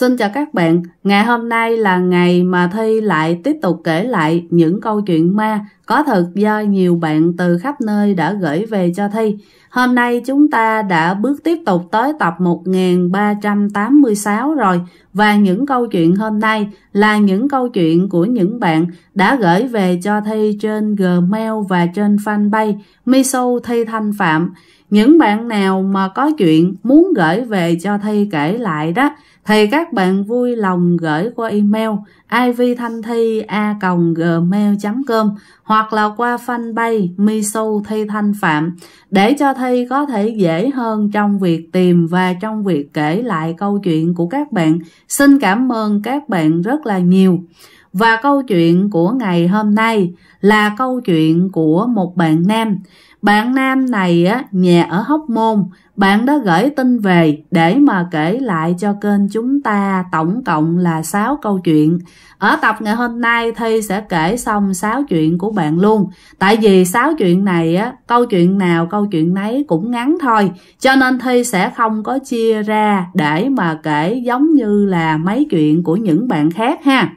Xin chào các bạn, ngày hôm nay là ngày mà Thi lại tiếp tục kể lại những câu chuyện ma có thật do nhiều bạn từ khắp nơi đã gửi về cho Thi. Hôm nay chúng ta đã bước tiếp tục tới tập 1386 rồi và những câu chuyện hôm nay là những câu chuyện của những bạn đã gửi về cho Thi trên Gmail và trên fanpage Miso Thi Thanh Phạm. Những bạn nào mà có chuyện muốn gửi về cho Thi kể lại đó thì các bạn vui lòng gửi qua email ivthanhthi.gmail.com hoặc là qua fanpage Misu Thi Thanh Phạm để cho Thi có thể dễ hơn trong việc tìm và trong việc kể lại câu chuyện của các bạn. Xin cảm ơn các bạn rất là nhiều. Và câu chuyện của ngày hôm nay là câu chuyện của một bạn nam bạn nam này á, nhà ở Hóc Môn, bạn đó gửi tin về để mà kể lại cho kênh chúng ta tổng cộng là 6 câu chuyện. Ở tập ngày hôm nay Thi sẽ kể xong 6 chuyện của bạn luôn. Tại vì 6 chuyện này á, câu chuyện nào câu chuyện nấy cũng ngắn thôi, cho nên Thi sẽ không có chia ra để mà kể giống như là mấy chuyện của những bạn khác ha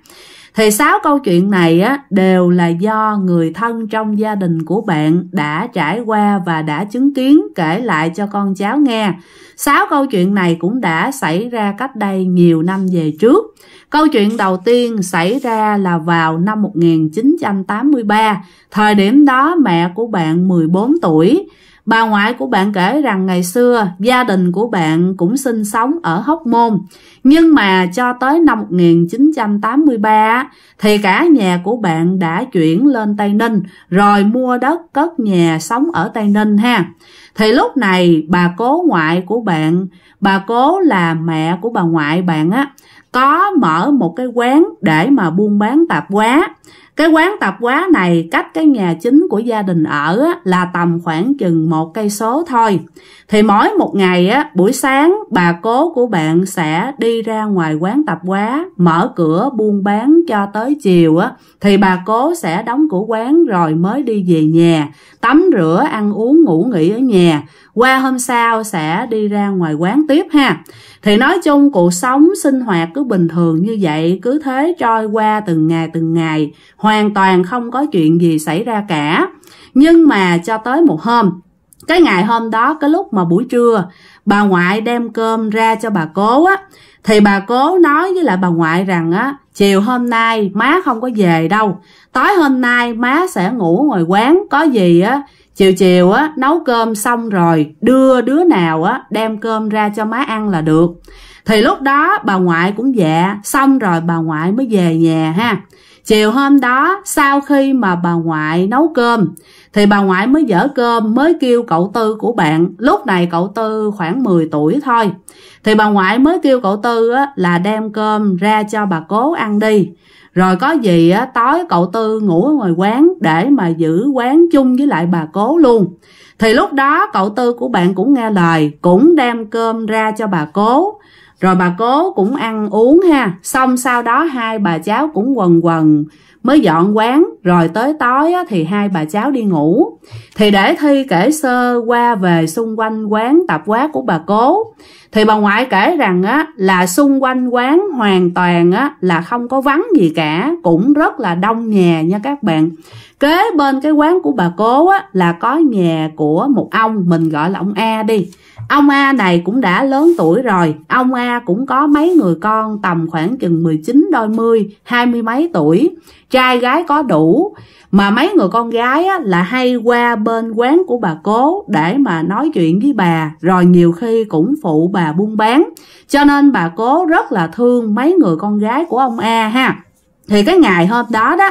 thì sáu câu chuyện này á đều là do người thân trong gia đình của bạn đã trải qua và đã chứng kiến kể lại cho con cháu nghe sáu câu chuyện này cũng đã xảy ra cách đây nhiều năm về trước Câu chuyện đầu tiên xảy ra là vào năm 1983, thời điểm đó mẹ của bạn 14 tuổi. Bà ngoại của bạn kể rằng ngày xưa gia đình của bạn cũng sinh sống ở Hóc Môn. Nhưng mà cho tới năm 1983 thì cả nhà của bạn đã chuyển lên Tây Ninh rồi mua đất cất nhà sống ở Tây Ninh ha. Thì lúc này bà cố ngoại của bạn, bà cố là mẹ của bà ngoại bạn á, có mở một cái quán để mà buôn bán tạp hóa cái quán tạp hóa này cách cái nhà chính của gia đình ở là tầm khoảng chừng một cây số thôi. Thì mỗi một ngày á, buổi sáng bà cố của bạn sẽ đi ra ngoài quán tạp hóa, mở cửa buôn bán cho tới chiều á, thì bà cố sẽ đóng cửa quán rồi mới đi về nhà, tắm rửa, ăn uống, ngủ nghỉ ở nhà. Qua hôm sau sẽ đi ra ngoài quán tiếp ha. Thì nói chung cuộc sống sinh hoạt cứ bình thường như vậy, cứ thế trôi qua từng ngày từng ngày, hoàn toàn không có chuyện gì xảy ra cả. Nhưng mà cho tới một hôm, cái ngày hôm đó cái lúc mà buổi trưa bà ngoại đem cơm ra cho bà cố á thì bà cố nói với lại bà ngoại rằng á chiều hôm nay má không có về đâu tối hôm nay má sẽ ngủ ngoài quán có gì á chiều chiều á nấu cơm xong rồi đưa đứa nào á đem cơm ra cho má ăn là được thì lúc đó bà ngoại cũng dạ xong rồi bà ngoại mới về nhà ha Chiều hôm đó, sau khi mà bà ngoại nấu cơm, thì bà ngoại mới dở cơm, mới kêu cậu Tư của bạn, lúc này cậu Tư khoảng 10 tuổi thôi. Thì bà ngoại mới kêu cậu Tư á, là đem cơm ra cho bà cố ăn đi. Rồi có gì á, tối cậu Tư ngủ ở ngoài quán để mà giữ quán chung với lại bà cố luôn. Thì lúc đó cậu Tư của bạn cũng nghe lời, cũng đem cơm ra cho bà cố rồi bà cố cũng ăn uống ha xong sau đó hai bà cháu cũng quần quần mới dọn quán rồi tới tối thì hai bà cháu đi ngủ thì để thi kể sơ qua về xung quanh quán tạp hóa của bà cố thì bà ngoại kể rằng á là xung quanh quán hoàn toàn á là không có vắng gì cả cũng rất là đông nhà nha các bạn kế bên cái quán của bà cố á là có nhà của một ông mình gọi là ông a đi Ông A này cũng đã lớn tuổi rồi, ông A cũng có mấy người con tầm khoảng chừng 19 đôi mươi, hai mươi mấy tuổi, trai gái có đủ. Mà mấy người con gái á, là hay qua bên quán của bà cố để mà nói chuyện với bà, rồi nhiều khi cũng phụ bà buôn bán. Cho nên bà cố rất là thương mấy người con gái của ông A ha. Thì cái ngày hôm đó đó,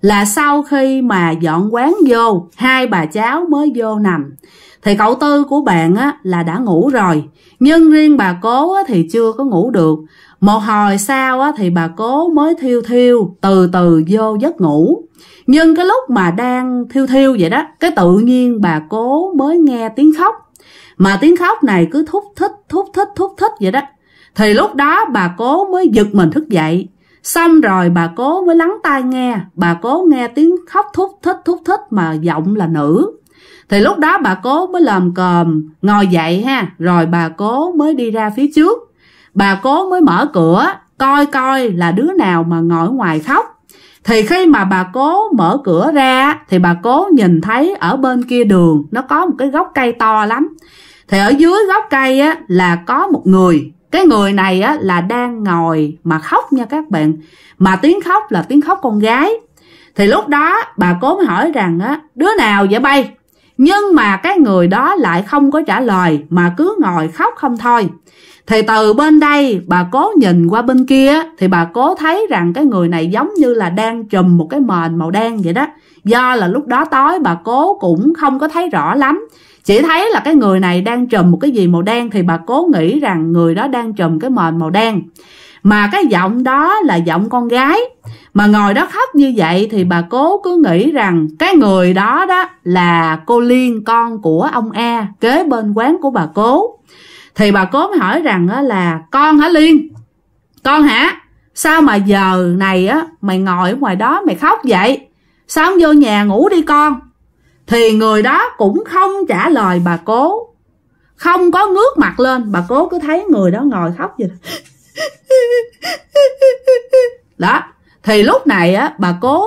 là sau khi mà dọn quán vô, hai bà cháu mới vô nằm. Thì cậu Tư của bạn á, là đã ngủ rồi Nhưng riêng bà cố á, thì chưa có ngủ được Một hồi sau á, thì bà cố mới thiêu thiêu Từ từ vô giấc ngủ Nhưng cái lúc mà đang thiêu thiêu vậy đó Cái tự nhiên bà cố mới nghe tiếng khóc Mà tiếng khóc này cứ thúc thích thúc thích thúc thích vậy đó Thì lúc đó bà cố mới giật mình thức dậy Xong rồi bà cố mới lắng tai nghe, bà cố nghe tiếng khóc thúc thích thúc thích mà giọng là nữ. Thì lúc đó bà cố mới lồm còm ngồi dậy ha, rồi bà cố mới đi ra phía trước. Bà cố mới mở cửa, coi coi là đứa nào mà ngồi ngoài khóc. Thì khi mà bà cố mở cửa ra thì bà cố nhìn thấy ở bên kia đường nó có một cái gốc cây to lắm. Thì ở dưới gốc cây á, là có một người cái người này á là đang ngồi mà khóc nha các bạn mà tiếng khóc là tiếng khóc con gái thì lúc đó bà cố mới hỏi rằng á đứa nào vậy bay nhưng mà cái người đó lại không có trả lời mà cứ ngồi khóc không thôi thì từ bên đây bà cố nhìn qua bên kia thì bà cố thấy rằng cái người này giống như là đang trùm một cái mền màu đen vậy đó do là lúc đó tối bà cố cũng không có thấy rõ lắm chỉ thấy là cái người này đang trùm một cái gì màu đen thì bà cố nghĩ rằng người đó đang trùm cái mền màu đen mà cái giọng đó là giọng con gái mà ngồi đó khóc như vậy thì bà cố cứ nghĩ rằng cái người đó đó là cô liên con của ông a kế bên quán của bà cố thì bà cố mới hỏi rằng là con hả liên con hả sao mà giờ này á mày ngồi ở ngoài đó mày khóc vậy sao không vô nhà ngủ đi con thì người đó cũng không trả lời bà cố không có ngước mặt lên bà cố cứ thấy người đó ngồi khóc vậy đó thì lúc này á bà cố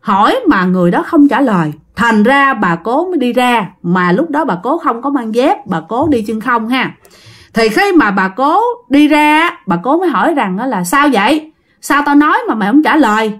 hỏi mà người đó không trả lời thành ra bà cố mới đi ra mà lúc đó bà cố không có mang dép bà cố đi chân không ha thì khi mà bà cố đi ra bà cố mới hỏi rằng đó là sao vậy sao tao nói mà mày không trả lời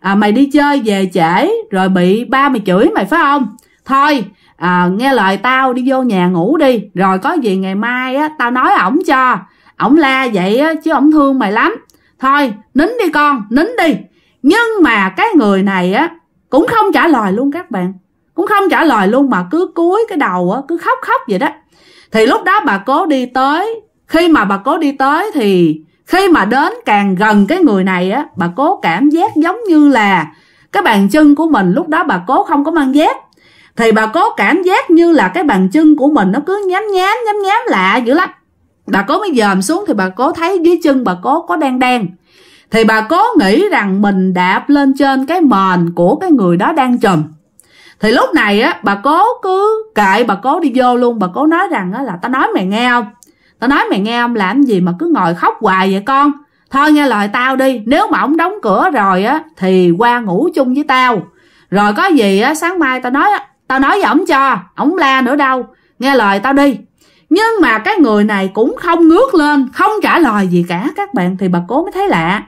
à, mày đi chơi về trễ rồi bị ba mày chửi mày phải không thôi à, nghe lời tao đi vô nhà ngủ đi rồi có gì ngày mai á tao nói ổng cho ổng la vậy á, chứ ổng thương mày lắm thôi nín đi con nín đi nhưng mà cái người này á cũng không trả lời luôn các bạn cũng không trả lời luôn mà cứ cúi cái đầu á cứ khóc khóc vậy đó thì lúc đó bà cố đi tới khi mà bà cố đi tới thì khi mà đến càng gần cái người này á bà cố cảm giác giống như là cái bàn chân của mình lúc đó bà cố không có mang dép thì bà cố cảm giác như là cái bàn chân của mình nó cứ nhám nhám nhám nhám lạ dữ lắm bà cố mới dòm xuống thì bà cố thấy dưới chân bà cố có đen đen thì bà cố nghĩ rằng mình đạp lên trên cái mền của cái người đó đang chùm thì lúc này á bà cố cứ kệ bà cố đi vô luôn bà cố nói rằng á là tao nói mày nghe không tao nói mày nghe không làm gì mà cứ ngồi khóc hoài vậy con thôi nghe lời tao đi nếu mà ổng đóng cửa rồi á thì qua ngủ chung với tao rồi có gì á sáng mai tao nói tao nói với ổng cho ổng la nữa đâu nghe lời tao đi nhưng mà cái người này cũng không ngước lên không trả lời gì cả các bạn thì bà cố mới thấy lạ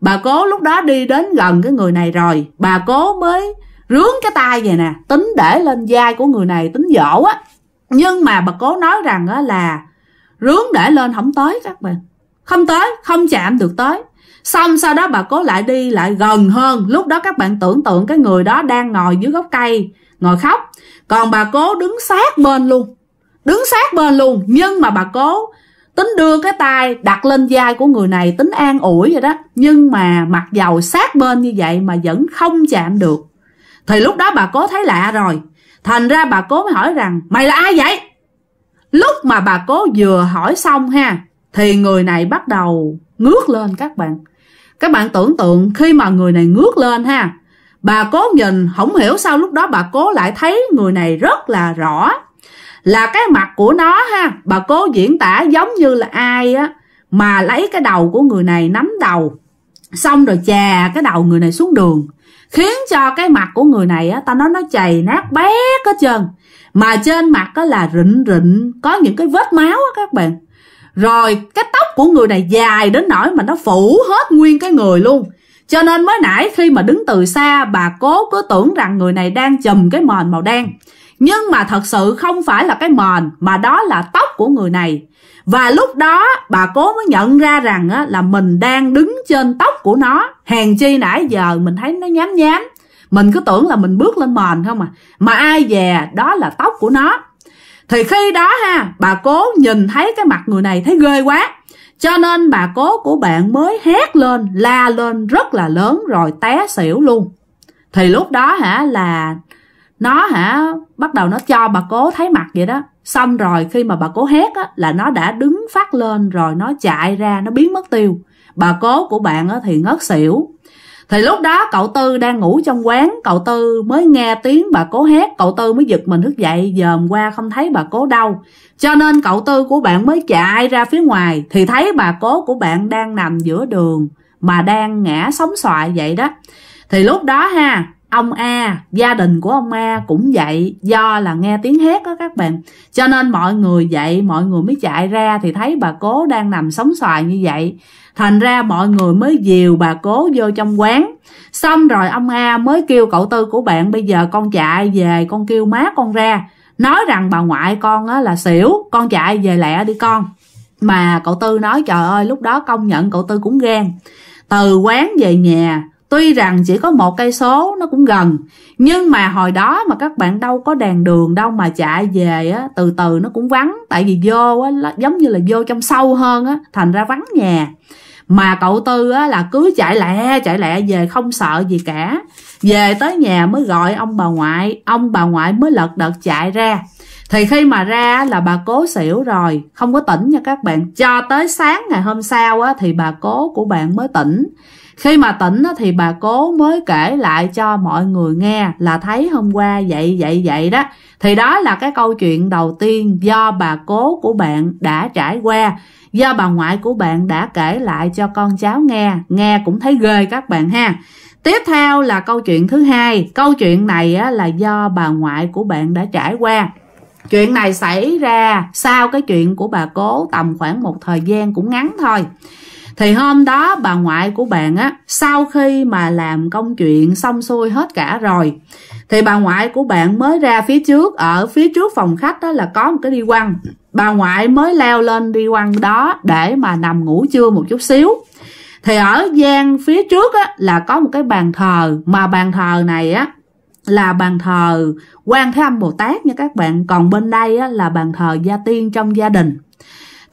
bà cố lúc đó đi đến gần cái người này rồi bà cố mới rướng cái tay vậy nè tính để lên vai của người này tính dỗ á nhưng mà bà cố nói rằng á là rướng để lên không tới các bạn không tới không chạm được tới xong sau đó bà cố lại đi lại gần hơn lúc đó các bạn tưởng tượng cái người đó đang ngồi dưới gốc cây ngồi khóc còn bà cố đứng sát bên luôn đứng sát bên luôn nhưng mà bà cố tính đưa cái tay đặt lên vai của người này tính an ủi vậy đó nhưng mà mặt dầu sát bên như vậy mà vẫn không chạm được thì lúc đó bà cố thấy lạ rồi thành ra bà cố mới hỏi rằng mày là ai vậy lúc mà bà cố vừa hỏi xong ha thì người này bắt đầu ngước lên các bạn các bạn tưởng tượng khi mà người này ngước lên ha bà cố nhìn không hiểu sao lúc đó bà cố lại thấy người này rất là rõ là cái mặt của nó ha bà cố diễn tả giống như là ai á mà lấy cái đầu của người này nắm đầu xong rồi chà cái đầu người này xuống đường khiến cho cái mặt của người này á tao nói nó chày nát bét hết trơn mà trên mặt á là rịnh rịnh có những cái vết máu á các bạn rồi cái tóc của người này dài đến nỗi mà nó phủ hết nguyên cái người luôn cho nên mới nãy khi mà đứng từ xa bà cố cứ tưởng rằng người này đang chùm cái mền màu đen nhưng mà thật sự không phải là cái mền mà đó là tóc của người này. Và lúc đó bà cố mới nhận ra rằng á, là mình đang đứng trên tóc của nó. Hèn chi nãy giờ mình thấy nó nhám nhám. Mình cứ tưởng là mình bước lên mền không à. Mà ai về đó là tóc của nó. Thì khi đó ha, bà cố nhìn thấy cái mặt người này thấy ghê quá. Cho nên bà cố của bạn mới hét lên, la lên rất là lớn rồi té xỉu luôn. Thì lúc đó hả là nó hả bắt đầu nó cho bà cố thấy mặt vậy đó xong rồi khi mà bà cố hét á, là nó đã đứng phát lên rồi nó chạy ra nó biến mất tiêu bà cố của bạn á, thì ngất xỉu thì lúc đó cậu tư đang ngủ trong quán cậu tư mới nghe tiếng bà cố hét cậu tư mới giật mình thức dậy dòm qua không thấy bà cố đâu cho nên cậu tư của bạn mới chạy ra phía ngoài thì thấy bà cố của bạn đang nằm giữa đường mà đang ngã sóng xoài vậy đó thì lúc đó ha ông A gia đình của ông A cũng vậy do là nghe tiếng hét đó các bạn cho nên mọi người vậy mọi người mới chạy ra thì thấy bà cố đang nằm sống xoài như vậy thành ra mọi người mới dìu bà cố vô trong quán xong rồi ông A mới kêu cậu tư của bạn bây giờ con chạy về con kêu má con ra nói rằng bà ngoại con á, là xỉu con chạy về lẹ đi con mà cậu tư nói trời ơi lúc đó công nhận cậu tư cũng gan từ quán về nhà Tuy rằng chỉ có một cây số nó cũng gần, nhưng mà hồi đó mà các bạn đâu có đèn đường đâu mà chạy về á, từ từ nó cũng vắng tại vì vô á giống như là vô trong sâu hơn á, thành ra vắng nhà. Mà cậu Tư á là cứ chạy lẹ chạy lẹ về không sợ gì cả. Về tới nhà mới gọi ông bà ngoại, ông bà ngoại mới lật đật chạy ra. Thì khi mà ra là bà cố xỉu rồi, không có tỉnh nha các bạn. Cho tới sáng ngày hôm sau á thì bà cố của bạn mới tỉnh. Khi mà tỉnh thì bà cố mới kể lại cho mọi người nghe là thấy hôm qua vậy vậy vậy đó. Thì đó là cái câu chuyện đầu tiên do bà cố của bạn đã trải qua, do bà ngoại của bạn đã kể lại cho con cháu nghe, nghe cũng thấy ghê các bạn ha. Tiếp theo là câu chuyện thứ hai, câu chuyện này là do bà ngoại của bạn đã trải qua. Chuyện này xảy ra sau cái chuyện của bà cố tầm khoảng một thời gian cũng ngắn thôi thì hôm đó bà ngoại của bạn á sau khi mà làm công chuyện xong xuôi hết cả rồi thì bà ngoại của bạn mới ra phía trước ở phía trước phòng khách đó là có một cái đi quăng bà ngoại mới leo lên đi quăng đó để mà nằm ngủ trưa một chút xíu thì ở gian phía trước á, là có một cái bàn thờ mà bàn thờ này á là bàn thờ quan thế âm bồ tát nha các bạn còn bên đây á, là bàn thờ gia tiên trong gia đình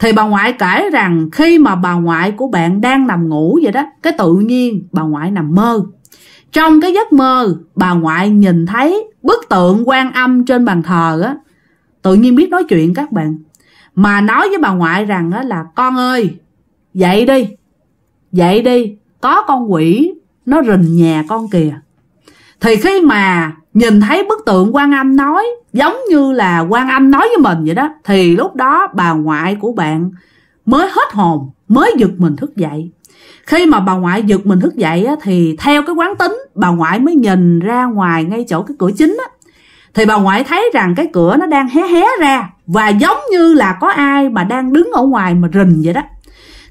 thì bà ngoại kể rằng khi mà bà ngoại của bạn đang nằm ngủ vậy đó cái tự nhiên bà ngoại nằm mơ trong cái giấc mơ bà ngoại nhìn thấy bức tượng quan âm trên bàn thờ á tự nhiên biết nói chuyện các bạn mà nói với bà ngoại rằng á là con ơi dậy đi dậy đi có con quỷ nó rình nhà con kìa thì khi mà nhìn thấy bức tượng quan âm nói giống như là quan âm nói với mình vậy đó thì lúc đó bà ngoại của bạn mới hết hồn mới giật mình thức dậy khi mà bà ngoại giật mình thức dậy á, thì theo cái quán tính bà ngoại mới nhìn ra ngoài ngay chỗ cái cửa chính á, thì bà ngoại thấy rằng cái cửa nó đang hé hé ra và giống như là có ai mà đang đứng ở ngoài mà rình vậy đó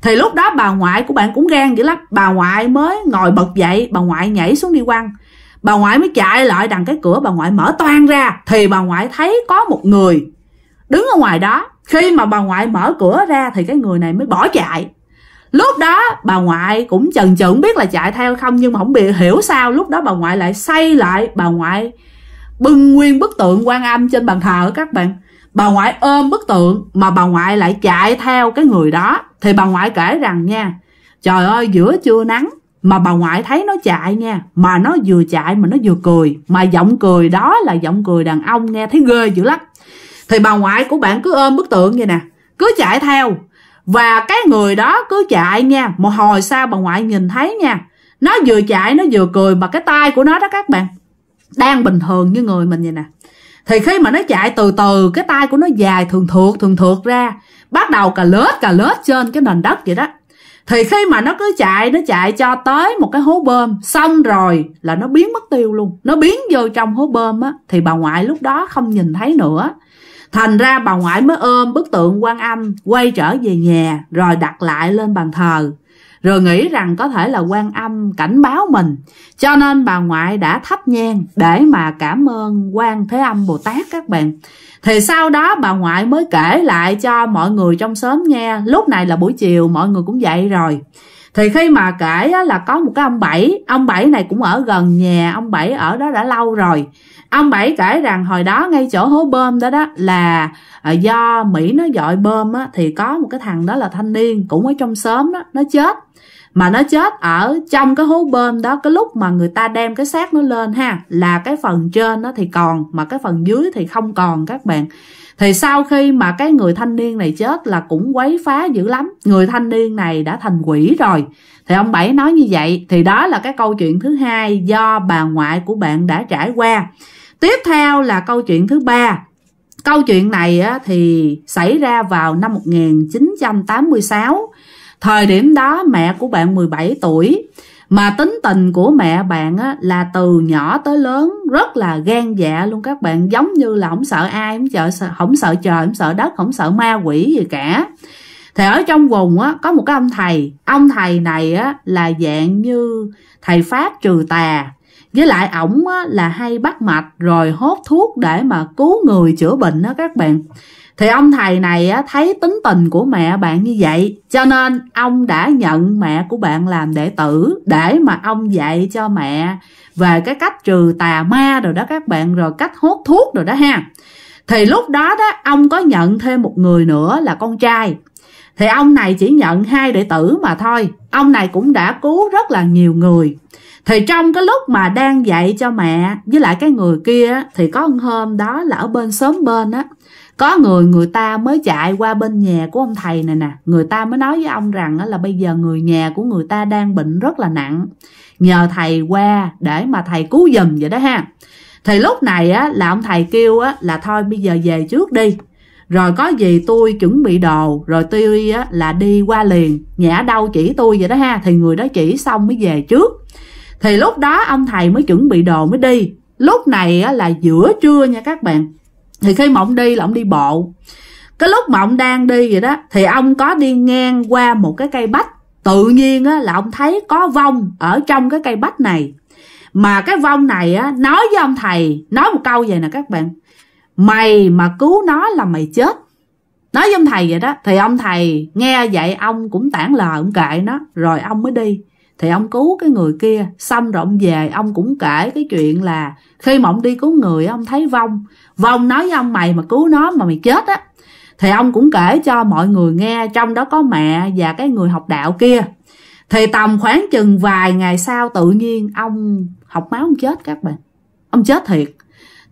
thì lúc đó bà ngoại của bạn cũng gan dữ lắm bà ngoại mới ngồi bật dậy bà ngoại nhảy xuống đi quăng bà ngoại mới chạy lại đằng cái cửa bà ngoại mở toang ra thì bà ngoại thấy có một người đứng ở ngoài đó khi mà bà ngoại mở cửa ra thì cái người này mới bỏ chạy lúc đó bà ngoại cũng chần chừ biết là chạy theo không nhưng mà không bị hiểu sao lúc đó bà ngoại lại xây lại bà ngoại bưng nguyên bức tượng quan âm trên bàn thờ các bạn bà ngoại ôm bức tượng mà bà ngoại lại chạy theo cái người đó thì bà ngoại kể rằng nha trời ơi giữa trưa nắng mà bà ngoại thấy nó chạy nha mà nó vừa chạy mà nó vừa cười mà giọng cười đó là giọng cười đàn ông nghe thấy ghê dữ lắm thì bà ngoại của bạn cứ ôm bức tượng vậy nè cứ chạy theo và cái người đó cứ chạy nha một hồi sau bà ngoại nhìn thấy nha nó vừa chạy nó vừa cười mà cái tay của nó đó các bạn đang bình thường như người mình vậy nè thì khi mà nó chạy từ từ cái tay của nó dài thường thuộc thường thuộc ra bắt đầu cà lết cà lết trên cái nền đất vậy đó thì khi mà nó cứ chạy nó chạy cho tới một cái hố bơm xong rồi là nó biến mất tiêu luôn nó biến vô trong hố bơm á thì bà ngoại lúc đó không nhìn thấy nữa thành ra bà ngoại mới ôm bức tượng quan âm quay trở về nhà rồi đặt lại lên bàn thờ rồi nghĩ rằng có thể là quan âm cảnh báo mình cho nên bà ngoại đã thắp nhang để mà cảm ơn quan thế âm bồ tát các bạn thì sau đó bà ngoại mới kể lại cho mọi người trong xóm nghe lúc này là buổi chiều mọi người cũng dậy rồi thì khi mà kể là có một cái ông bảy ông bảy này cũng ở gần nhà ông bảy ở đó đã lâu rồi ông bảy kể rằng hồi đó ngay chỗ hố bơm đó đó là ờ, do mỹ nó dội bơm á, thì có một cái thằng đó là thanh niên cũng ở trong xóm đó nó chết mà nó chết ở trong cái hố bơm đó cái lúc mà người ta đem cái xác nó lên ha là cái phần trên nó thì còn mà cái phần dưới thì không còn các bạn thì sau khi mà cái người thanh niên này chết là cũng quấy phá dữ lắm người thanh niên này đã thành quỷ rồi thì ông bảy nói như vậy thì đó là cái câu chuyện thứ hai do bà ngoại của bạn đã trải qua tiếp theo là câu chuyện thứ ba câu chuyện này á, thì xảy ra vào năm 1986 thời điểm đó mẹ của bạn 17 tuổi mà tính tình của mẹ bạn á, là từ nhỏ tới lớn rất là gan dạ luôn các bạn giống như là không sợ ai không sợ không sợ trời không sợ đất không sợ ma quỷ gì cả thì ở trong vùng á có một cái ông thầy ông thầy này á là dạng như thầy pháp trừ tà với lại ổng là hay bắt mạch rồi hốt thuốc để mà cứu người chữa bệnh đó các bạn thì ông thầy này thấy tính tình của mẹ bạn như vậy cho nên ông đã nhận mẹ của bạn làm đệ tử để mà ông dạy cho mẹ về cái cách trừ tà ma rồi đó các bạn rồi cách hốt thuốc rồi đó ha thì lúc đó đó ông có nhận thêm một người nữa là con trai thì ông này chỉ nhận hai đệ tử mà thôi ông này cũng đã cứu rất là nhiều người thì trong cái lúc mà đang dạy cho mẹ với lại cái người kia thì có một hôm đó là ở bên sớm bên á có người người ta mới chạy qua bên nhà của ông thầy này nè người ta mới nói với ông rằng là bây giờ người nhà của người ta đang bệnh rất là nặng nhờ thầy qua để mà thầy cứu giùm vậy đó ha thì lúc này á là ông thầy kêu á là thôi bây giờ về trước đi rồi có gì tôi chuẩn bị đồ rồi tôi á là đi qua liền nhà đâu chỉ tôi vậy đó ha thì người đó chỉ xong mới về trước thì lúc đó ông thầy mới chuẩn bị đồ mới đi lúc này là giữa trưa nha các bạn thì khi mộng đi là ông đi bộ cái lúc mộng đang đi vậy đó thì ông có đi ngang qua một cái cây bách tự nhiên á, là ông thấy có vong ở trong cái cây bách này mà cái vong này á, nói với ông thầy nói một câu vậy nè các bạn mày mà cứu nó là mày chết nói với ông thầy vậy đó thì ông thầy nghe vậy ông cũng tản lờ ông kệ nó rồi ông mới đi thì ông cứu cái người kia xong rồi ông về ông cũng kể cái chuyện là khi mà ông đi cứu người ông thấy vong vong nói với ông mày mà cứu nó mà mày chết á thì ông cũng kể cho mọi người nghe trong đó có mẹ và cái người học đạo kia thì tầm khoảng chừng vài ngày sau tự nhiên ông học máu ông chết các bạn ông chết thiệt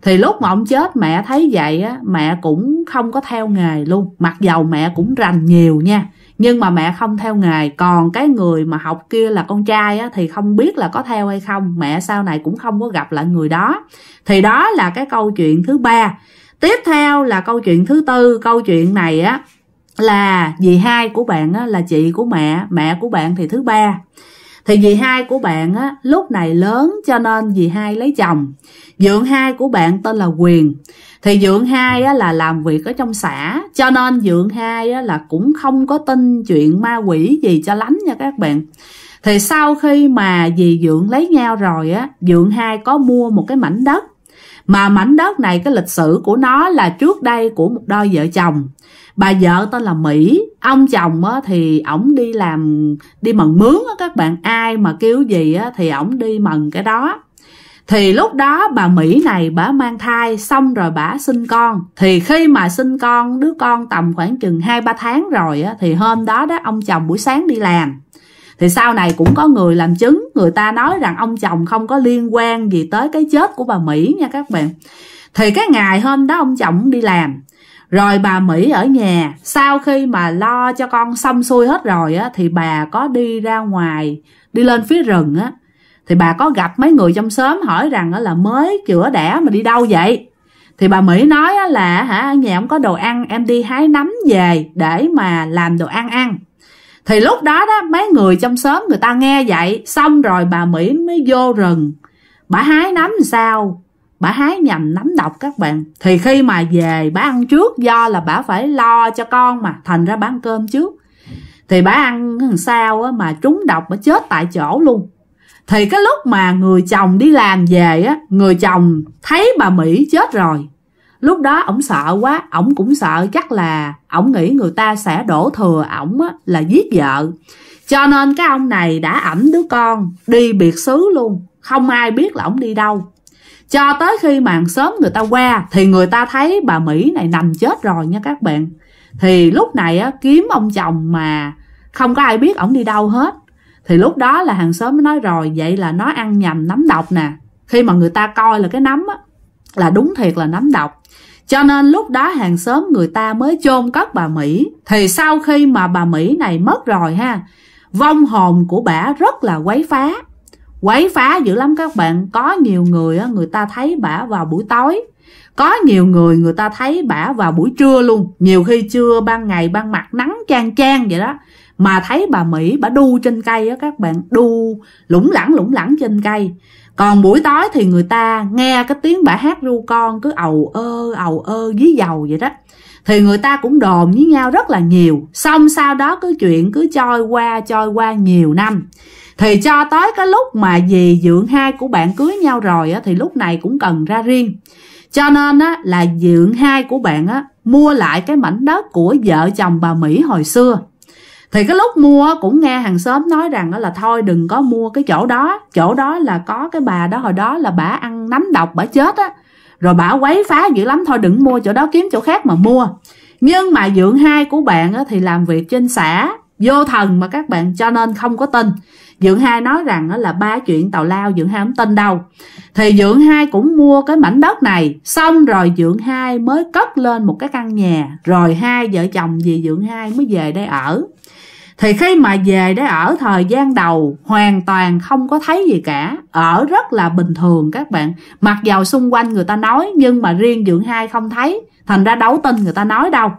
thì lúc mà ông chết mẹ thấy vậy á mẹ cũng không có theo nghề luôn mặc dầu mẹ cũng rành nhiều nha nhưng mà mẹ không theo nghề còn cái người mà học kia là con trai á, thì không biết là có theo hay không mẹ sau này cũng không có gặp lại người đó thì đó là cái câu chuyện thứ ba tiếp theo là câu chuyện thứ tư câu chuyện này á là dì hai của bạn á, là chị của mẹ mẹ của bạn thì thứ ba thì dì hai của bạn á, lúc này lớn cho nên dì hai lấy chồng dượng hai của bạn tên là quyền thì dượng hai á, là làm việc ở trong xã cho nên dượng hai á, là cũng không có tin chuyện ma quỷ gì cho lắm nha các bạn thì sau khi mà dì dượng lấy nhau rồi á dượng hai có mua một cái mảnh đất mà mảnh đất này cái lịch sử của nó là trước đây của một đôi vợ chồng. Bà vợ tên là Mỹ, ông chồng á, thì ổng đi làm đi mần mướn á, các bạn ai mà kêu gì á, thì ổng đi mần cái đó thì lúc đó bà mỹ này bả mang thai xong rồi bả sinh con thì khi mà sinh con đứa con tầm khoảng chừng hai ba tháng rồi á thì hôm đó đó ông chồng buổi sáng đi làm thì sau này cũng có người làm chứng người ta nói rằng ông chồng không có liên quan gì tới cái chết của bà mỹ nha các bạn thì cái ngày hôm đó ông chồng đi làm rồi bà mỹ ở nhà sau khi mà lo cho con xong xuôi hết rồi á thì bà có đi ra ngoài đi lên phía rừng á thì bà có gặp mấy người trong xóm hỏi rằng là mới chữa đẻ mà đi đâu vậy thì bà mỹ nói là hả nhà không có đồ ăn em đi hái nấm về để mà làm đồ ăn ăn thì lúc đó đó mấy người trong xóm người ta nghe vậy xong rồi bà mỹ mới vô rừng bà hái nấm sao bà hái nhầm nấm độc các bạn thì khi mà về bà ăn trước do là bà phải lo cho con mà thành ra bà ăn cơm trước thì bà ăn làm sao mà trúng độc bà chết tại chỗ luôn thì cái lúc mà người chồng đi làm về á người chồng thấy bà mỹ chết rồi lúc đó ổng sợ quá ổng cũng sợ chắc là ổng nghĩ người ta sẽ đổ thừa ổng là giết vợ cho nên cái ông này đã ẩm đứa con đi biệt xứ luôn không ai biết là ổng đi đâu cho tới khi màn sớm người ta qua thì người ta thấy bà mỹ này nằm chết rồi nha các bạn thì lúc này á, kiếm ông chồng mà không có ai biết ổng đi đâu hết thì lúc đó là hàng xóm mới nói rồi vậy là nó ăn nhầm nấm độc nè khi mà người ta coi là cái nấm á, là đúng thiệt là nấm độc cho nên lúc đó hàng xóm người ta mới chôn cất bà Mỹ. Thì sau khi mà bà Mỹ này mất rồi ha, vong hồn của bà rất là quấy phá. Quấy phá dữ lắm các bạn. Có nhiều người người ta thấy bà vào buổi tối. Có nhiều người người ta thấy bà vào buổi trưa luôn. Nhiều khi trưa ban ngày ban mặt nắng chang chang vậy đó. Mà thấy bà Mỹ bà đu trên cây á các bạn. Đu lủng lẳng lủng lẳng trên cây còn buổi tối thì người ta nghe cái tiếng bà hát ru con cứ ầu ơ ầu ơ dí dầu vậy đó thì người ta cũng đồn với nhau rất là nhiều xong sau đó cứ chuyện cứ trôi qua trôi qua nhiều năm thì cho tới cái lúc mà dì dượng hai của bạn cưới nhau rồi á, thì lúc này cũng cần ra riêng cho nên á, là dượng hai của bạn á, mua lại cái mảnh đất của vợ chồng bà mỹ hồi xưa thì cái lúc mua cũng nghe hàng xóm nói rằng là thôi đừng có mua cái chỗ đó chỗ đó là có cái bà đó hồi đó là bà ăn nấm độc bà chết á rồi bà quấy phá dữ lắm thôi đừng mua chỗ đó kiếm chỗ khác mà mua nhưng mà dượng hai của bạn á, thì làm việc trên xã vô thần mà các bạn cho nên không có tin dượng hai nói rằng là ba chuyện tàu lao dượng hai không tin đâu thì dượng hai cũng mua cái mảnh đất này xong rồi dượng hai mới cất lên một cái căn nhà rồi hai vợ chồng dì dượng hai mới về đây ở thì khi mà về để ở thời gian đầu hoàn toàn không có thấy gì cả. Ở rất là bình thường các bạn. Mặc dầu xung quanh người ta nói nhưng mà riêng dưỡng hai không thấy. Thành ra đấu tin người ta nói đâu.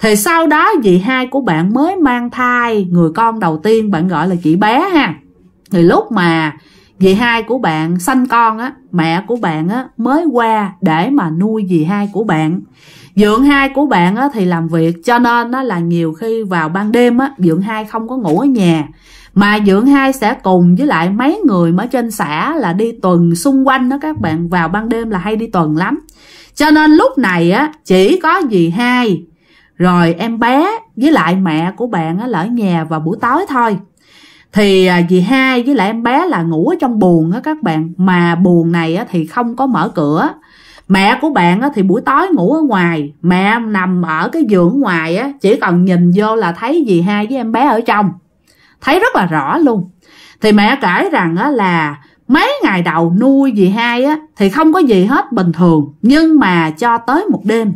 Thì sau đó dì hai của bạn mới mang thai người con đầu tiên bạn gọi là chị bé ha. Thì lúc mà dì hai của bạn sanh con á, mẹ của bạn á mới qua để mà nuôi dì hai của bạn. Dượng hai của bạn á, thì làm việc cho nên nó là nhiều khi vào ban đêm á, dượng hai không có ngủ ở nhà mà dượng hai sẽ cùng với lại mấy người ở trên xã là đi tuần xung quanh đó các bạn vào ban đêm là hay đi tuần lắm cho nên lúc này á chỉ có dì hai rồi em bé với lại mẹ của bạn á, là ở nhà vào buổi tối thôi thì à, dì hai với lại em bé là ngủ ở trong buồng á các bạn mà buồng này á, thì không có mở cửa mẹ của bạn thì buổi tối ngủ ở ngoài mẹ nằm ở cái giường ngoài á chỉ cần nhìn vô là thấy dì hai với em bé ở trong thấy rất là rõ luôn thì mẹ kể rằng á là mấy ngày đầu nuôi dì hai á thì không có gì hết bình thường nhưng mà cho tới một đêm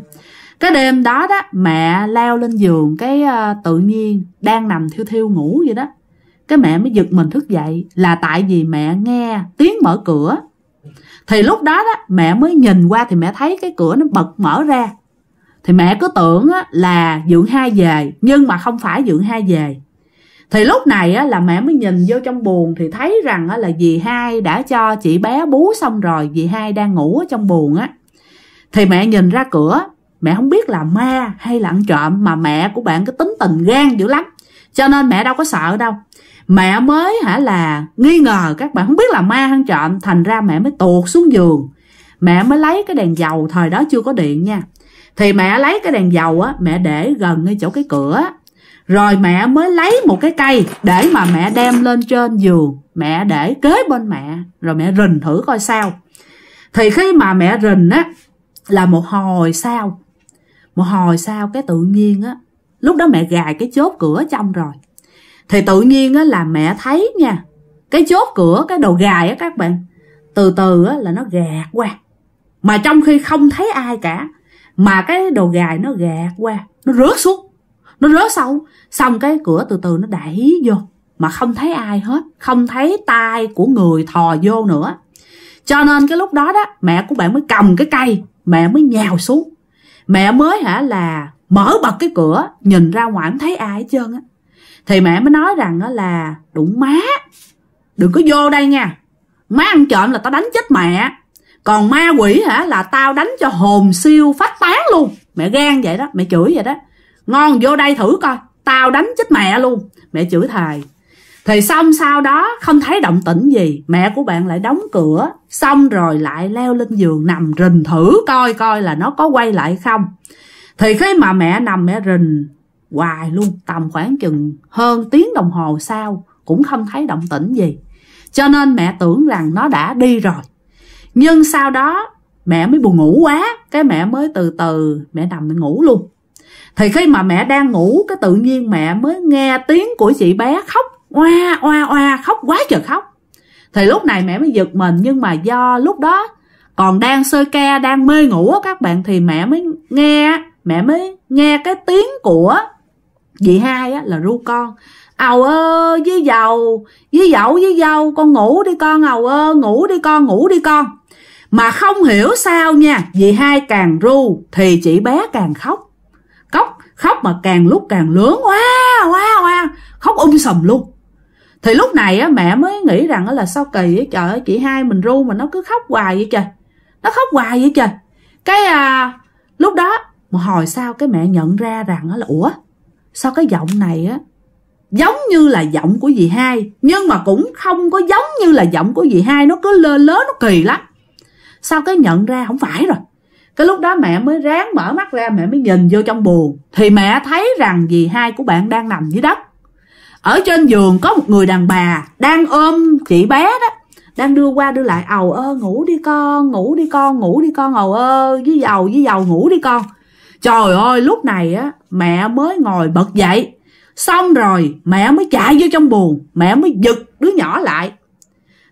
cái đêm đó đó mẹ leo lên giường cái ờ, tự nhiên đang nằm thiêu thiêu ngủ vậy đó cái mẹ mới giật mình thức dậy là tại vì mẹ nghe tiếng mở cửa thì lúc đó đó mẹ mới nhìn qua thì mẹ thấy cái cửa nó bật mở ra thì mẹ cứ tưởng á, là dưỡng hai về nhưng mà không phải dưỡng hai về thì lúc này á, là mẹ mới nhìn vô trong buồn thì thấy rằng á, là dì hai đã cho chị bé bú xong rồi dì hai đang ngủ ở trong buồn á thì mẹ nhìn ra cửa mẹ không biết là ma hay là ăn trộm mà mẹ của bạn cái tính tình gan dữ lắm cho nên mẹ đâu có sợ đâu mẹ mới hả là nghi ngờ các bạn không biết là ma ăn trộm thành ra mẹ mới tuột xuống giường mẹ mới lấy cái đèn dầu thời đó chưa có điện nha thì mẹ lấy cái đèn dầu á mẹ để gần ngay chỗ cái cửa rồi mẹ mới lấy một cái cây để mà mẹ đem lên trên giường mẹ để kế bên mẹ rồi mẹ rình thử coi sao thì khi mà mẹ rình á là một hồi sau một hồi sau cái tự nhiên á lúc đó mẹ gài cái chốt cửa trong rồi thì tự nhiên á, là mẹ thấy nha cái chốt cửa cái đầu gài á các bạn từ từ á, là nó gạt qua mà trong khi không thấy ai cả mà cái đầu gài nó gạt qua nó rớt xuống nó rớt sâu xong cái cửa từ từ nó đẩy vô mà không thấy ai hết không thấy tay của người thò vô nữa cho nên cái lúc đó đó mẹ của bạn mới cầm cái cây mẹ mới nhào xuống mẹ mới hả là mở bật cái cửa nhìn ra ngoài không thấy ai hết trơn á thì mẹ mới nói rằng là đụng má đừng có vô đây nha má ăn trộm là tao đánh chết mẹ còn ma quỷ hả là tao đánh cho hồn siêu phát tán luôn mẹ gan vậy đó mẹ chửi vậy đó ngon vô đây thử coi tao đánh chết mẹ luôn mẹ chửi thầy. thì xong sau đó không thấy động tĩnh gì mẹ của bạn lại đóng cửa xong rồi lại leo lên giường nằm rình thử coi coi là nó có quay lại không thì khi mà mẹ nằm mẹ rình hoài luôn tầm khoảng chừng hơn tiếng đồng hồ sau cũng không thấy động tĩnh gì cho nên mẹ tưởng rằng nó đã đi rồi nhưng sau đó mẹ mới buồn ngủ quá cái mẹ mới từ từ mẹ nằm mẹ ngủ luôn thì khi mà mẹ đang ngủ cái tự nhiên mẹ mới nghe tiếng của chị bé khóc oa oa oa khóc quá trời khóc thì lúc này mẹ mới giật mình nhưng mà do lúc đó còn đang sơ ca đang mê ngủ á các bạn thì mẹ mới nghe mẹ mới nghe cái tiếng của Vị hai á, là ru con Ầu ơ với dầu Với dậu với dâu Con ngủ đi con Ầu ơ ngủ đi con Ngủ đi con Mà không hiểu sao nha Vị hai càng ru Thì chị bé càng khóc Khóc Khóc mà càng lúc càng lớn Quá quá quá Khóc um sùm luôn thì lúc này á, mẹ mới nghĩ rằng là sao kỳ vậy trời ơi chị hai mình ru mà nó cứ khóc hoài vậy trời nó khóc hoài vậy trời cái à, lúc đó mà hồi sau cái mẹ nhận ra rằng là ủa sao cái giọng này á giống như là giọng của dì hai nhưng mà cũng không có giống như là giọng của dì hai nó cứ lơ lớ nó kỳ lắm sao cái nhận ra không phải rồi cái lúc đó mẹ mới ráng mở mắt ra mẹ mới nhìn vô trong buồn thì mẹ thấy rằng dì hai của bạn đang nằm dưới đất ở trên giường có một người đàn bà đang ôm chị bé đó đang đưa qua đưa lại ầu ơ ngủ đi con ngủ đi con ngủ đi con ầu ơ với dầu với dầu ngủ đi con Trời ơi lúc này á mẹ mới ngồi bật dậy Xong rồi mẹ mới chạy vô trong buồn Mẹ mới giật đứa nhỏ lại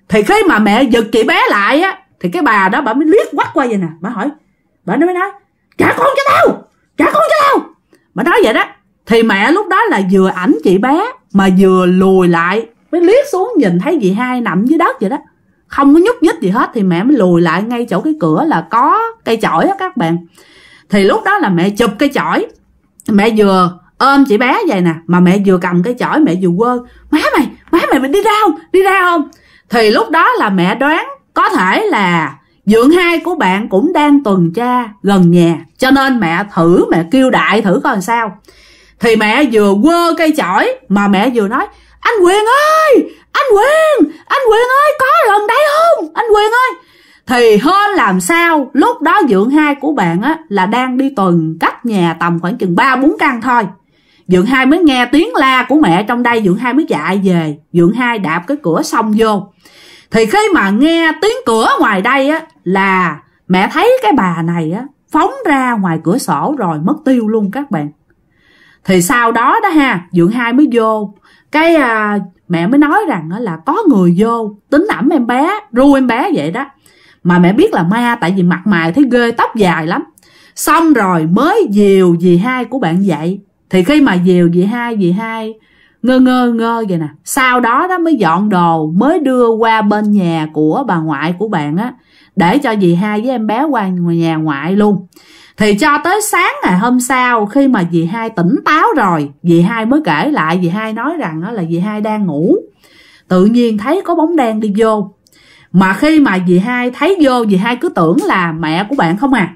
Thì khi mà mẹ giật chị bé lại á Thì cái bà đó bà mới liếc quắt qua vậy nè Bà hỏi Bà nó mới nói Trả con cho tao Trả con cho tao Bà nói vậy đó Thì mẹ lúc đó là vừa ảnh chị bé Mà vừa lùi lại Mới liếc xuống nhìn thấy chị hai nằm dưới đất vậy đó Không có nhúc nhích gì hết Thì mẹ mới lùi lại ngay chỗ cái cửa là có cây chổi á các bạn thì lúc đó là mẹ chụp cái chổi mẹ vừa ôm chị bé vậy nè mà mẹ vừa cầm cái chổi mẹ vừa quơ má mày má mày mình đi ra không đi ra không thì lúc đó là mẹ đoán có thể là dượng hai của bạn cũng đang tuần tra gần nhà cho nên mẹ thử mẹ kêu đại thử coi làm sao thì mẹ vừa quơ cây chổi mà mẹ vừa nói anh quyền ơi anh quyền anh quyền ơi có gần đây không anh quyền ơi thì hơn làm sao lúc đó dưỡng hai của bạn á là đang đi tuần cách nhà tầm khoảng chừng ba bốn căn thôi dưỡng hai mới nghe tiếng la của mẹ trong đây dưỡng hai mới chạy về dưỡng hai đạp cái cửa xong vô thì khi mà nghe tiếng cửa ngoài đây á là mẹ thấy cái bà này á phóng ra ngoài cửa sổ rồi mất tiêu luôn các bạn thì sau đó đó ha dưỡng hai mới vô cái à, mẹ mới nói rằng là có người vô tính ẩm em bé ru em bé vậy đó mà mẹ biết là ma tại vì mặt mày thấy ghê tóc dài lắm xong rồi mới dìu dì hai của bạn dậy thì khi mà dìu dì hai dì hai ngơ ngơ ngơ vậy nè sau đó đó mới dọn đồ mới đưa qua bên nhà của bà ngoại của bạn á để cho dì hai với em bé qua nhà ngoại luôn thì cho tới sáng ngày hôm sau khi mà dì hai tỉnh táo rồi dì hai mới kể lại dì hai nói rằng đó là dì hai đang ngủ tự nhiên thấy có bóng đen đi vô mà khi mà dì hai thấy vô dì hai cứ tưởng là mẹ của bạn không à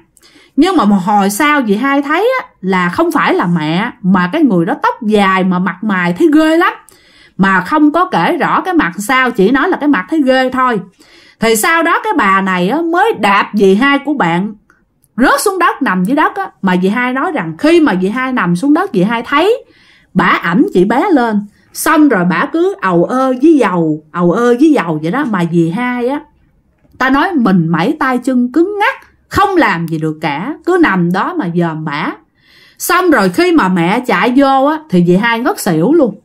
nhưng mà một hồi sau dì hai thấy á, là không phải là mẹ mà cái người đó tóc dài mà mặt mày thấy ghê lắm mà không có kể rõ cái mặt sao chỉ nói là cái mặt thấy ghê thôi thì sau đó cái bà này á, mới đạp dì hai của bạn rớt xuống đất nằm dưới đất á, mà dì hai nói rằng khi mà dì hai nằm xuống đất dì hai thấy bả ẩm chị bé lên xong rồi bả cứ ầu ơ với dầu ầu ơ với dầu vậy đó mà dì hai á ta nói mình mẩy tay chân cứng ngắc không làm gì được cả cứ nằm đó mà dòm bả xong rồi khi mà mẹ chạy vô á thì dì hai ngất xỉu luôn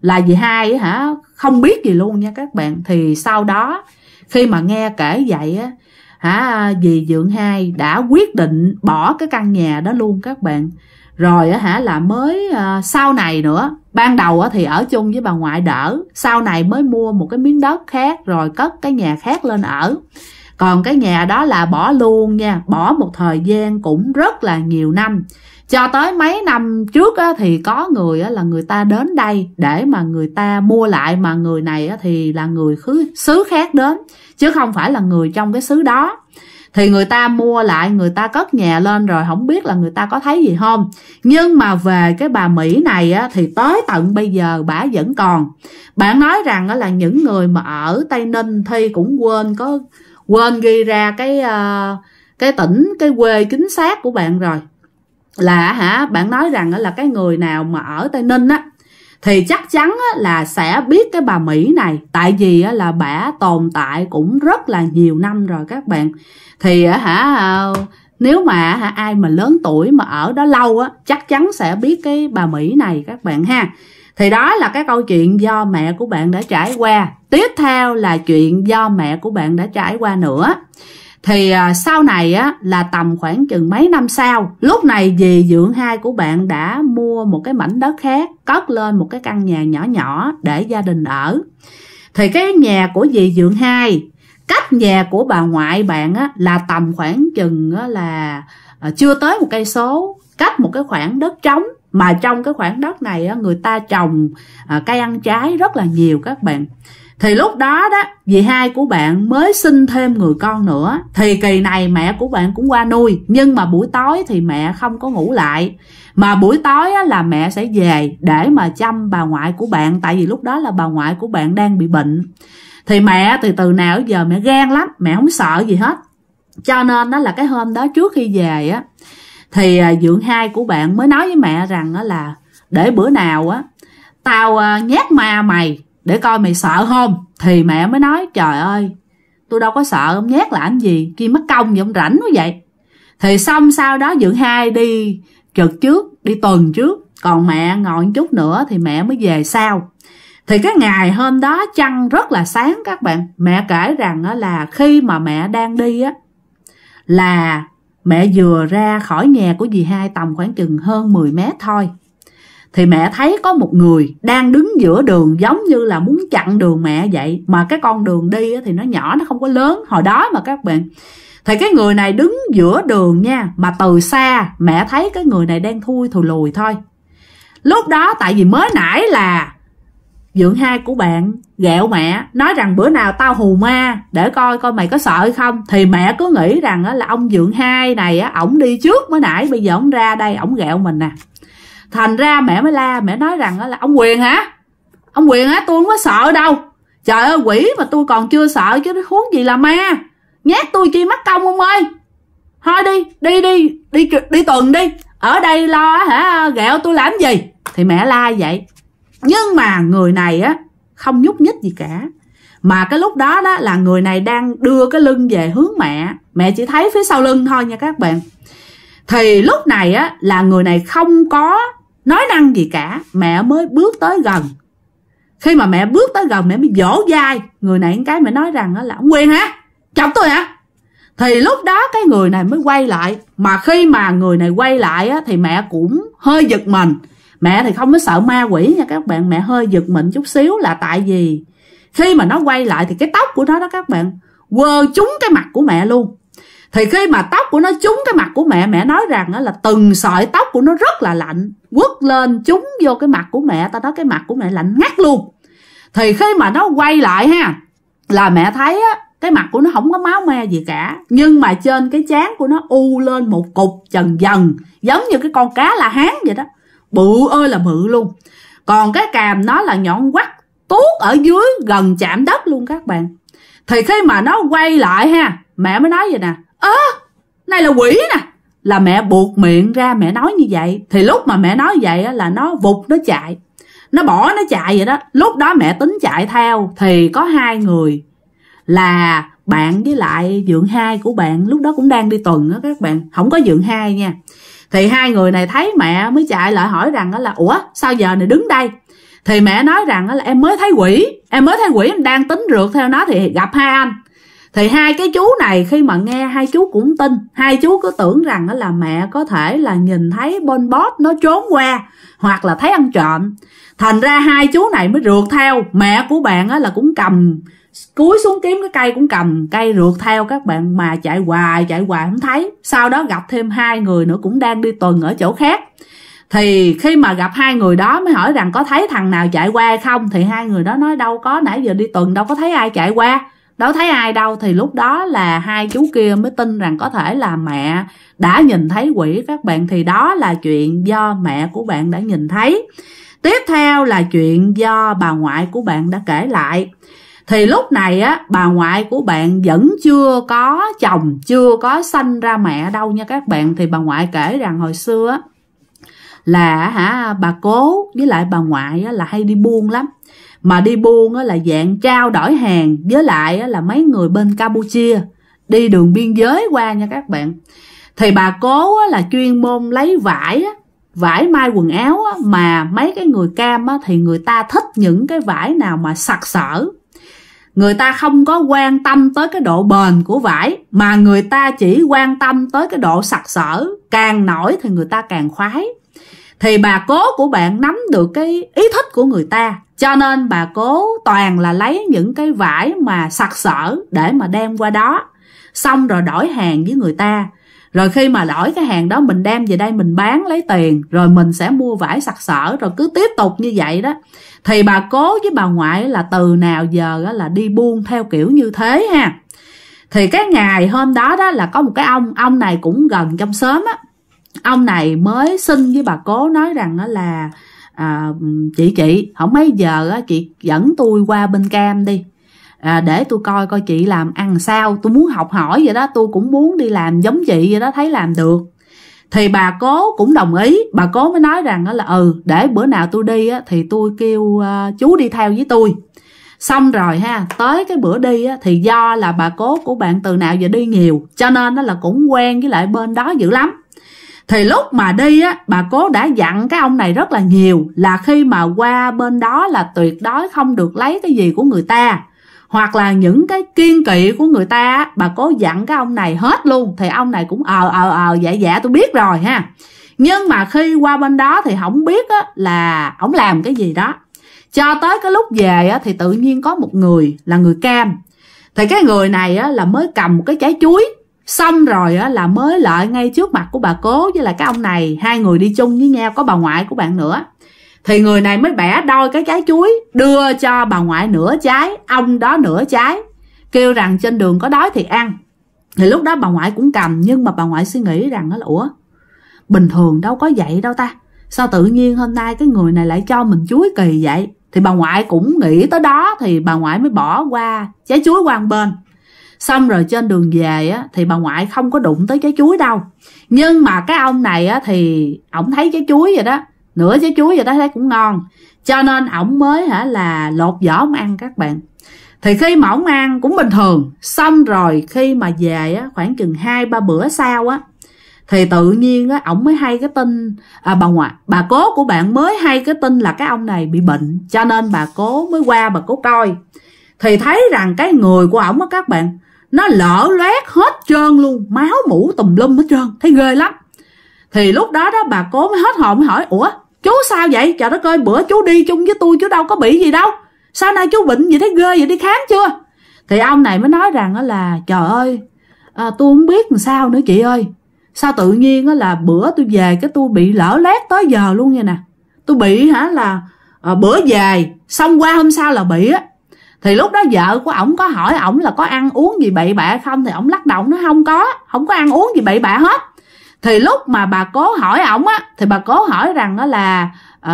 là dì hai hả không biết gì luôn nha các bạn thì sau đó khi mà nghe kể vậy á hả dì dượng hai đã quyết định bỏ cái căn nhà đó luôn các bạn rồi á hả là mới à, sau này nữa ban đầu thì ở chung với bà ngoại đỡ sau này mới mua một cái miếng đất khác rồi cất cái nhà khác lên ở còn cái nhà đó là bỏ luôn nha bỏ một thời gian cũng rất là nhiều năm cho tới mấy năm trước thì có người là người ta đến đây để mà người ta mua lại mà người này thì là người khứ, xứ khác đến chứ không phải là người trong cái xứ đó thì người ta mua lại người ta cất nhà lên rồi không biết là người ta có thấy gì không nhưng mà về cái bà mỹ này á, thì tới tận bây giờ bà vẫn còn bạn nói rằng á, là những người mà ở tây ninh thi cũng quên có quên ghi ra cái ờ, cái tỉnh cái quê chính xác của bạn rồi là hả bạn nói rằng là cái người nào mà ở tây ninh á thì chắc chắn là sẽ biết cái bà Mỹ này tại vì là bà tồn tại cũng rất là nhiều năm rồi các bạn thì hả à, nếu mà hả, ai mà lớn tuổi mà ở đó lâu á chắc chắn sẽ biết cái bà Mỹ này các bạn ha thì đó là cái câu chuyện do mẹ của bạn đã trải qua tiếp theo là chuyện do mẹ của bạn đã trải qua nữa thì à, sau này á là tầm khoảng chừng mấy năm sau lúc này dì dưỡng hai của bạn đã mua một cái mảnh đất khác cất lên một cái căn nhà nhỏ nhỏ để gia đình ở thì cái nhà của dì dưỡng hai cách nhà của bà ngoại bạn á là tầm khoảng chừng á là à, chưa tới một cây số cách một cái khoảng đất trống mà trong cái khoảng đất này á, người ta trồng à, cây ăn trái rất là nhiều các bạn thì lúc đó đó dì hai của bạn mới sinh thêm người con nữa thì kỳ này mẹ của bạn cũng qua nuôi nhưng mà buổi tối thì mẹ không có ngủ lại mà buổi tối á, là mẹ sẽ về để mà chăm bà ngoại của bạn tại vì lúc đó là bà ngoại của bạn đang bị bệnh thì mẹ từ từ nào giờ mẹ gan lắm mẹ không sợ gì hết cho nên đó là cái hôm đó trước khi về á thì à, dượng hai của bạn mới nói với mẹ rằng á là để bữa nào á tao à, nhát ma mày để coi mày sợ không Thì mẹ mới nói trời ơi Tôi đâu có sợ ông nhát làm gì kia mất công vậy ông rảnh quá vậy Thì xong sau đó dưỡng hai đi Trực trước đi tuần trước Còn mẹ ngồi chút nữa thì mẹ mới về sau thì cái ngày hôm đó trăng rất là sáng các bạn mẹ kể rằng là khi mà mẹ đang đi á là mẹ vừa ra khỏi nhà của dì hai tầm khoảng chừng hơn 10 mét thôi thì mẹ thấy có một người đang đứng giữa đường giống như là muốn chặn đường mẹ vậy mà cái con đường đi thì nó nhỏ nó không có lớn hồi đó mà các bạn thì cái người này đứng giữa đường nha mà từ xa mẹ thấy cái người này đang thui thù lùi thôi lúc đó tại vì mới nãy là dưỡng hai của bạn ghẹo mẹ nói rằng bữa nào tao hù ma để coi coi mày có sợ hay không thì mẹ cứ nghĩ rằng là ông dưỡng hai này ổng đi trước mới nãy bây giờ ổng ra đây ổng ghẹo mình nè à thành ra mẹ mới la mẹ nói rằng là ông quyền hả ông quyền á tôi không có sợ đâu trời ơi quỷ mà tôi còn chưa sợ chứ nó huống gì là ma nhát tôi chi mất công ông ơi thôi đi đi đi đi đi tuần đi ở đây lo hả ghẹo tôi làm gì thì mẹ la vậy nhưng mà người này á không nhúc nhích gì cả mà cái lúc đó đó là người này đang đưa cái lưng về hướng mẹ mẹ chỉ thấy phía sau lưng thôi nha các bạn thì lúc này á là người này không có nói năng gì cả mẹ mới bước tới gần khi mà mẹ bước tới gần mẹ mới dỗ dai người này cái mẹ nói rằng là ông quyền hả chọc tôi hả thì lúc đó cái người này mới quay lại mà khi mà người này quay lại á, thì mẹ cũng hơi giật mình mẹ thì không có sợ ma quỷ nha các bạn mẹ hơi giật mình chút xíu là tại vì khi mà nó quay lại thì cái tóc của nó đó các bạn quơ trúng cái mặt của mẹ luôn thì khi mà tóc của nó trúng cái mặt của mẹ mẹ nói rằng là từng sợi tóc của nó rất là lạnh quất lên trúng vô cái mặt của mẹ ta đó cái mặt của mẹ lạnh ngắt luôn thì khi mà nó quay lại ha là mẹ thấy á cái mặt của nó không có máu me gì cả nhưng mà trên cái chán của nó u lên một cục dần dần giống như cái con cá là hán vậy đó bự ơi là bự luôn còn cái càm nó là nhọn quắt tuốt ở dưới gần chạm đất luôn các bạn thì khi mà nó quay lại ha mẹ mới nói vậy nè ơ à, này là quỷ nè là mẹ buộc miệng ra mẹ nói như vậy thì lúc mà mẹ nói vậy á, là nó vụt nó chạy nó bỏ nó chạy vậy đó lúc đó mẹ tính chạy theo thì có hai người là bạn với lại dượng hai của bạn lúc đó cũng đang đi tuần á các bạn không có dượng hai nha thì hai người này thấy mẹ mới chạy lại hỏi rằng đó là ủa sao giờ này đứng đây thì mẹ nói rằng đó là em mới thấy quỷ em mới thấy quỷ em đang tính rượt theo nó thì gặp hai anh thì hai cái chú này khi mà nghe hai chú cũng tin hai chú cứ tưởng rằng là mẹ có thể là nhìn thấy bon bót nó trốn qua hoặc là thấy ăn trộm thành ra hai chú này mới rượt theo mẹ của bạn là cũng cầm cúi xuống kiếm cái cây cũng cầm cây rượt theo các bạn mà chạy hoài chạy hoài không thấy sau đó gặp thêm hai người nữa cũng đang đi tuần ở chỗ khác thì khi mà gặp hai người đó mới hỏi rằng có thấy thằng nào chạy qua hay không thì hai người đó nói đâu có nãy giờ đi tuần đâu có thấy ai chạy qua đâu thấy ai đâu thì lúc đó là hai chú kia mới tin rằng có thể là mẹ đã nhìn thấy quỷ các bạn thì đó là chuyện do mẹ của bạn đã nhìn thấy tiếp theo là chuyện do bà ngoại của bạn đã kể lại thì lúc này á bà ngoại của bạn vẫn chưa có chồng chưa có sanh ra mẹ đâu nha các bạn thì bà ngoại kể rằng hồi xưa á là hả bà cố với lại bà ngoại á, là hay đi buôn lắm mà đi buôn là dạng trao đổi hàng với lại là mấy người bên Campuchia đi đường biên giới qua nha các bạn thì bà cố là chuyên môn lấy vải vải may quần áo mà mấy cái người cam thì người ta thích những cái vải nào mà sặc sỡ người ta không có quan tâm tới cái độ bền của vải mà người ta chỉ quan tâm tới cái độ sặc sỡ càng nổi thì người ta càng khoái thì bà cố của bạn nắm được cái ý thích của người ta cho nên bà cố toàn là lấy những cái vải mà sặc sỡ để mà đem qua đó xong rồi đổi hàng với người ta rồi khi mà đổi cái hàng đó mình đem về đây mình bán lấy tiền rồi mình sẽ mua vải sặc sỡ rồi cứ tiếp tục như vậy đó thì bà cố với bà ngoại là từ nào giờ là đi buôn theo kiểu như thế ha thì cái ngày hôm đó đó là có một cái ông ông này cũng gần trong xóm á ông này mới xin với bà cố nói rằng là à, chị chị không mấy giờ á, chị dẫn tôi qua bên cam đi à, để tôi coi coi chị làm ăn sao tôi muốn học hỏi vậy đó tôi cũng muốn đi làm giống chị vậy đó thấy làm được thì bà cố cũng đồng ý bà cố mới nói rằng là ừ để bữa nào tôi đi á, thì tôi kêu à, chú đi theo với tôi xong rồi ha tới cái bữa đi á, thì do là bà cố của bạn từ nào giờ đi nhiều cho nên nó là cũng quen với lại bên đó dữ lắm thì lúc mà đi á bà cố đã dặn cái ông này rất là nhiều là khi mà qua bên đó là tuyệt đối không được lấy cái gì của người ta hoặc là những cái kiên kỵ của người ta bà cố dặn cái ông này hết luôn thì ông này cũng ờ ờ ờ dạ dạ tôi biết rồi ha nhưng mà khi qua bên đó thì không biết á, là ổng làm cái gì đó cho tới cái lúc về á, thì tự nhiên có một người là người cam thì cái người này á, là mới cầm một cái trái chuối xong rồi á, là mới lợi ngay trước mặt của bà cố với là cái ông này hai người đi chung với nhau có bà ngoại của bạn nữa thì người này mới bẻ đôi cái trái chuối đưa cho bà ngoại nửa trái ông đó nửa trái kêu rằng trên đường có đói thì ăn thì lúc đó bà ngoại cũng cầm nhưng mà bà ngoại suy nghĩ rằng nó là ủa bình thường đâu có vậy đâu ta sao tự nhiên hôm nay cái người này lại cho mình chuối kỳ vậy thì bà ngoại cũng nghĩ tới đó thì bà ngoại mới bỏ qua trái chuối qua một bên xong rồi trên đường về á thì bà ngoại không có đụng tới trái chuối đâu nhưng mà cái ông này á thì ổng thấy trái chuối rồi đó nửa trái chuối rồi đó thấy cũng ngon cho nên ổng mới hả là lột vỏ ông ăn các bạn thì khi mà ổng ăn cũng bình thường xong rồi khi mà về á khoảng chừng hai ba bữa sau á thì tự nhiên á ổng mới hay cái tin à, bà ngoại bà cố của bạn mới hay cái tin là cái ông này bị bệnh cho nên bà cố mới qua bà cố coi thì thấy rằng cái người của ổng á các bạn nó lở loét hết trơn luôn máu mũ tùm lum hết trơn thấy ghê lắm thì lúc đó đó bà cố mới hết hồn mới hỏi ủa chú sao vậy trời đất ơi bữa chú đi chung với tôi chú đâu có bị gì đâu sao nay chú bệnh gì thấy ghê vậy đi khám chưa thì ông này mới nói rằng đó là trời ơi à, tôi không biết làm sao nữa chị ơi sao tự nhiên đó là bữa tôi về cái tôi bị lỡ lét tới giờ luôn nha nè tôi bị hả là à, bữa về xong qua hôm sau là bị á thì lúc đó vợ của ổng có hỏi ổng là có ăn uống gì bậy bạ không thì ổng lắc đầu nó không có không có ăn uống gì bậy bạ hết thì lúc mà bà cố hỏi ổng á thì bà cố hỏi rằng đó là uh,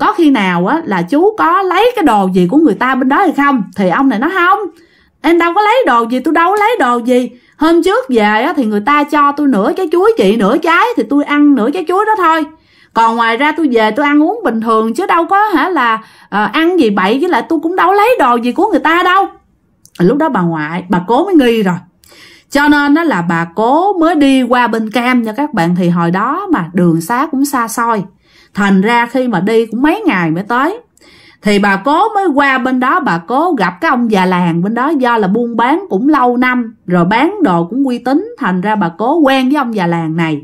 có khi nào á là chú có lấy cái đồ gì của người ta bên đó hay không thì ông này nó không em đâu có lấy đồ gì tôi đâu có lấy đồ gì hôm trước về á thì người ta cho tôi nửa trái chuối chị nửa trái thì tôi ăn nửa trái chuối đó thôi còn ngoài ra tôi về tôi ăn uống bình thường chứ đâu có hả là à, ăn gì bậy với lại tôi cũng đâu lấy đồ gì của người ta đâu lúc đó bà ngoại bà cố mới nghi rồi cho nên đó là bà cố mới đi qua bên cam nha các bạn thì hồi đó mà đường xá cũng xa xôi thành ra khi mà đi cũng mấy ngày mới tới thì bà cố mới qua bên đó bà cố gặp cái ông già làng bên đó do là buôn bán cũng lâu năm rồi bán đồ cũng uy tín thành ra bà cố quen với ông già làng này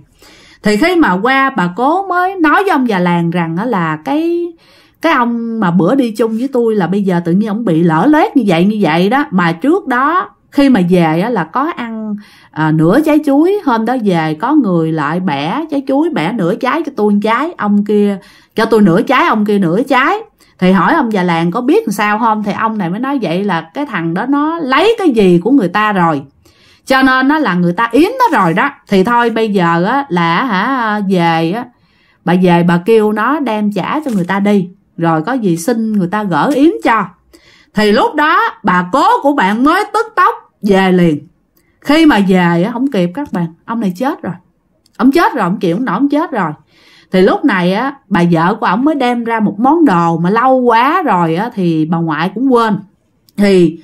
thì khi mà qua bà cố mới nói với ông già làng rằng là cái cái ông mà bữa đi chung với tôi là bây giờ tự nhiên ông bị lỡ lét như vậy như vậy đó mà trước đó khi mà về á, là có ăn à, nửa trái chuối hôm đó về có người lại bẻ trái chuối bẻ nửa trái cho tôi trái ông kia cho tôi nửa trái ông kia nửa trái thì hỏi ông già làng có biết làm sao không thì ông này mới nói vậy là cái thằng đó nó lấy cái gì của người ta rồi cho nên nó là người ta yến nó rồi đó thì thôi bây giờ á là hả về á bà về bà kêu nó đem trả cho người ta đi rồi có gì xin người ta gỡ yến cho thì lúc đó bà cố của bạn mới tức tốc về liền khi mà về á không kịp các bạn ông này chết rồi ông chết rồi ông chịu nổi ông chết rồi thì lúc này á bà vợ của ông mới đem ra một món đồ mà lâu quá rồi á thì bà ngoại cũng quên thì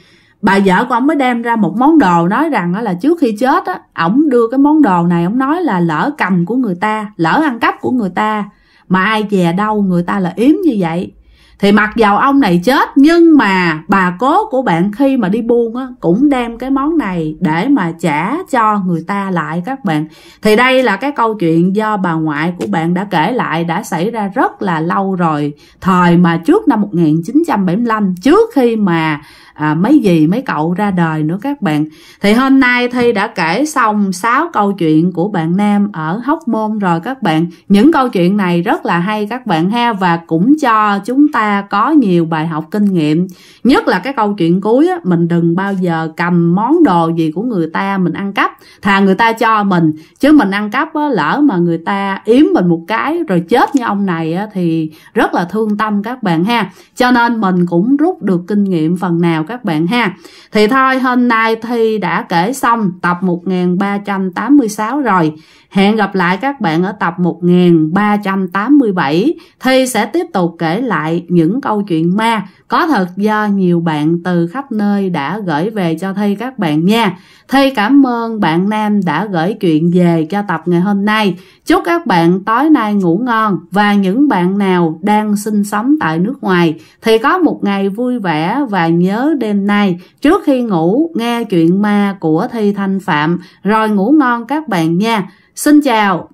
bà vợ của ông mới đem ra một món đồ nói rằng là trước khi chết á ổng đưa cái món đồ này ổng nói là lỡ cầm của người ta lỡ ăn cắp của người ta mà ai dè đâu người ta là yếm như vậy thì mặc dầu ông này chết nhưng mà bà cố của bạn khi mà đi buôn á cũng đem cái món này để mà trả cho người ta lại các bạn thì đây là cái câu chuyện do bà ngoại của bạn đã kể lại đã xảy ra rất là lâu rồi thời mà trước năm 1975 trước khi mà à, mấy gì mấy cậu ra đời nữa các bạn thì hôm nay thi đã kể xong 6 câu chuyện của bạn nam ở hóc môn rồi các bạn những câu chuyện này rất là hay các bạn ha và cũng cho chúng ta có nhiều bài học kinh nghiệm nhất là cái câu chuyện cuối á, mình đừng bao giờ cầm món đồ gì của người ta mình ăn cắp thà người ta cho mình chứ mình ăn cắp á, lỡ mà người ta yếm mình một cái rồi chết như ông này á, thì rất là thương tâm các bạn ha cho nên mình cũng rút được kinh nghiệm phần nào nào các bạn ha thì thôi hôm nay thi đã kể xong tập 1386 rồi hẹn gặp lại các bạn ở tập 1387 thi sẽ tiếp tục kể lại những câu chuyện ma có thật do nhiều bạn từ khắp nơi đã gửi về cho thi các bạn nha thi cảm ơn bạn nam đã gửi chuyện về cho tập ngày hôm nay chúc các bạn tối nay ngủ ngon và những bạn nào đang sinh sống tại nước ngoài thì có một ngày vui vẻ và nhớ đêm nay trước khi ngủ nghe chuyện ma của Thi Thanh Phạm rồi ngủ ngon các bạn nha. Xin chào